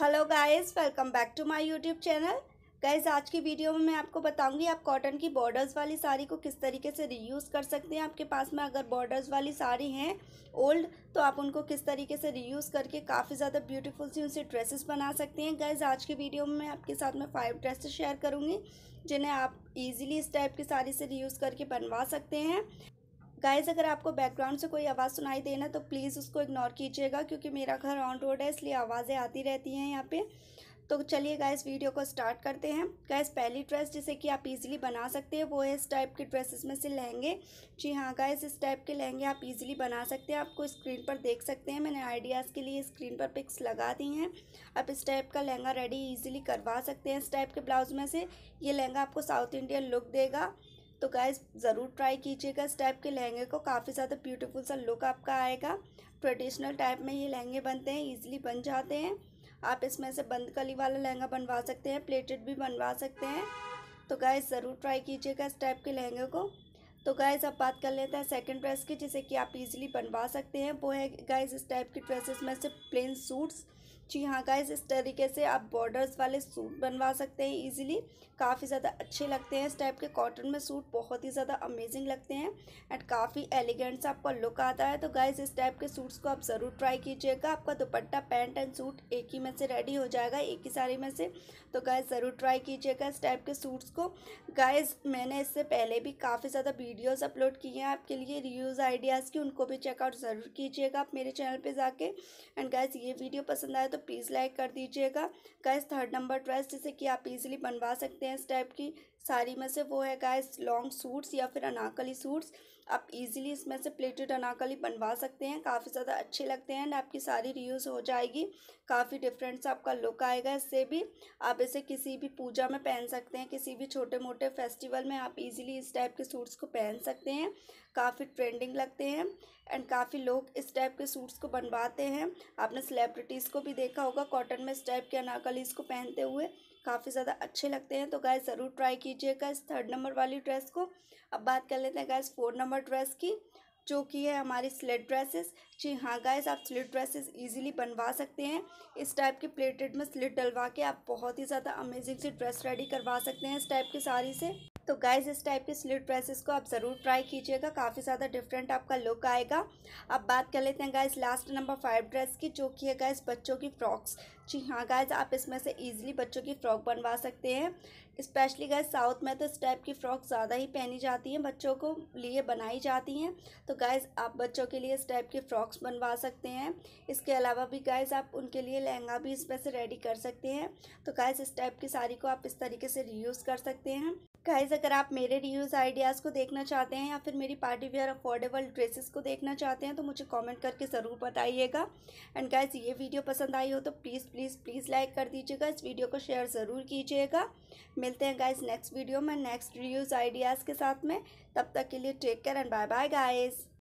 hello guys welcome back to my YouTube channel guys आज की video में मैं आपको बताऊंगी आप कॉटन की बॉर्डर्स वाली साड़ी को किस तरीके से रीयूज़ कर सकते हैं आपके पास में अगर बॉर्डर्स वाली साड़ी हैं ओल्ड तो आप उनको किस तरीके से रीयूज़ करके काफ़ी ज़्यादा ब्यूटीफुल सी उनसे ड्रेसेस बना सकते हैं गाइज आज की वीडियो में मैं आपके साथ में फाइव ड्रेसेस शेयर करूँगी जिन्हें आप ईजिली इस टाइप की साड़ी से रीयूज़ करके बनवा सकते हैं गाइज़ अगर आपको बैकग्राउंड से कोई आवाज़ सुनाई देना तो प्लीज़ उसको इग्नोर कीजिएगा क्योंकि मेरा घर ऑन रोड है इसलिए आवाज़ें आती रहती हैं यहाँ पे तो चलिए गाइज़ वीडियो को स्टार्ट करते हैं गाइज पहली ड्रेस जिसे कि आप इजीली बना सकते हैं वो है इस टाइप की ड्रेसेस में से लहंगे जी हाँ गाइज इस टाइप के लहंगे आप इजीली बना सकते हैं आपको स्क्रीन पर देख सकते हैं मैंने आइडियाज़ के लिए स्क्रीन पर पिक्स लगा दी हैं आप इस टाइप का लहंगा रेडी ईजिली करवा सकते हैं इस टाइप के ब्लाउज में से ये लहंगा आपको साउथ इंडियन लुक देगा तो गाइज ज़रूर ट्राई कीजिएगा इस टाइप के लहंगे को काफ़ी ज़्यादा ब्यूटीफुल सा लुक आपका आएगा ट्रेडिशनल टाइप में ये लहंगे बनते हैं ईजिली बन जाते हैं आप इसमें से बंद कली वाला लहंगा बनवा सकते हैं प्लेटेड भी बनवा सकते हैं तो गाइज ज़रूर ट्राई कीजिएगा इस टाइप के लहंगे को तो गाइज़ अब बात कर लेते हैं सेकंड ड्रेस की जिसे कि आप इजीली बनवा सकते हैं वो है गाइज इस टाइप की ड्रेसेस में से प्लेन सूट्स जी हाँ गाइज इस तरीके से आप बॉर्डर्स वाले सूट बनवा सकते हैं इजीली काफ़ी ज़्यादा अच्छे लगते हैं इस टाइप के कॉटन में सूट बहुत ही ज़्यादा अमेजिंग लगते हैं एंड काफ़ी एलिगेंट सा आपका लुक आता है तो गाइज इस टाइप के सूट्स को आप ज़रूर ट्राई कीजिएगा आपका दुपट्टा पैंट एंड सूट एक ही में से रेडी हो जाएगा एक ही साड़ी में से तो गाइज ज़रूर ट्राई कीजिएगा इस टाइप के सूट्स को गाइज मैंने इससे पहले भी काफ़ी ज़्यादा वीडियोज़ अपलोड किए हैं आपके लिए रिव्यूज़ आइडियाज़ की उनको भी चेकआउट ज़रूर कीजिएगा आप मेरे चैनल पर जाके एंड गाइज ये वीडियो पसंद आए तो तो प्लीज़ लाइक कर दीजिएगा गाइस थर्ड नंबर ड्रेस जैसे कि आप इजीली बनवा सकते हैं इस टाइप की साड़ी में से वो है गाइस लॉन्ग सूट्स या फिर अनाकली सूट्स आप इजीली इसमें से प्लेटेड अनाकली बनवा सकते हैं काफ़ी ज़्यादा अच्छे लगते हैं एंड आपकी सारी रियूज़ हो जाएगी काफ़ी डिफरेंट सा आपका लुक आएगा इससे भी आप इसे किसी भी पूजा में पहन सकते हैं किसी भी छोटे मोटे फेस्टिवल में आप इजीली इस टाइप के सूट्स को पहन सकते हैं काफ़ी ट्रेंडिंग लगते हैं एंड काफ़ी लोग इस टाइप के सूट्स को बनवाते हैं आपने सेलेब्रिटीज़ को भी देखा होगा कॉटन में इस टाइप के अनाकलीज को पहनते हुए काफ़ी ज़्यादा अच्छे लगते हैं तो गाय ज़रूर ट्राई कीजिएगा इस थर्ड नंबर वाली ड्रेस को अब बात कर लेते हैं guys four number customer dress की जो कि है हमारी स्लेट ड्रेसेस जी हाँ गाइस आप स्लेट ड्रेसेस इजीली बनवा सकते हैं इस टाइप के प्लेटेड में स्लेट डलवा के आप बहुत ही ज़्यादा अमेजिंग से ड्रेस रेडी करवा सकते हैं इस टाइप की साड़ी से तो गाइज इस टाइप की स्लिट ड्रेसेस को आप ज़रूर ट्राई कीजिएगा काफ़ी ज़्यादा डिफरेंट आपका लुक आएगा अब बात कर लेते हैं guys last number five dress की जो कि है गाइज बच्चों की फ्रॉक्स जी हाँ गाइज आप इसमें से ईजिली बच्चों की फ्रॉक बनवा सकते हैं स्पेशली गाइज साउथ में तो इस टाइप की फ्रॉक ज़्यादा ही पहनी जाती हैं बच्चों को लिए बनाई जाती हैं तो गाइज आप बच्चों के लिए इस टाइप की फ्रॉक्स बनवा सकते हैं इसके अलावा भी गाइज आप उनके लिए लहंगा भी इसमें से रेडी कर सकते हैं तो गाइज इस टाइप की साड़ी को आप इस तरीके से रीयूज़ कर सकते हैं गाइज अगर आप मेरे रिव्यूज़ आइडियाज़ को देखना चाहते हैं या फिर मेरी पार्टी वेयर अफोर्डेबल ड्रेसेस को देखना चाहते हैं तो मुझे कमेंट करके ज़रूर बताइएगा एंड गाइज ये वीडियो पसंद आई हो तो प्लीज़ प्लीज़ प्लीज़ लाइक कर दीजिएगा इस वीडियो को शेयर ज़रूर कीजिएगा मिलते हैं गाइज नेक्स्ट वीडियो में नेक्स्ट रिव्यूज़ आइडियाज़ के साथ में तब तक के लिए take care and bye bye guys